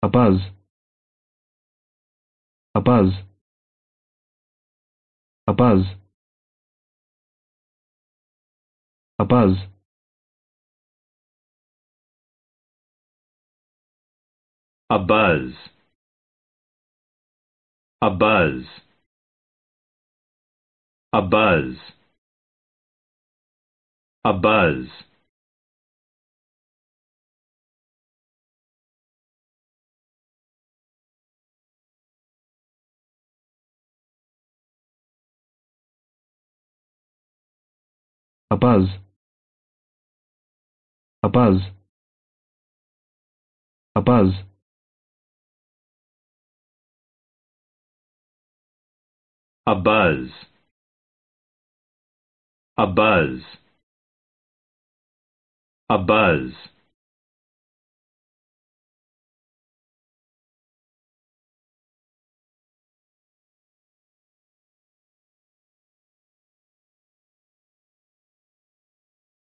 A A buzz. buzz. A buzz. A buzz. a buzz a buzz a buzz a buzz A A A buzz. buzz. buzz. A buzz. A buzz. A buzz.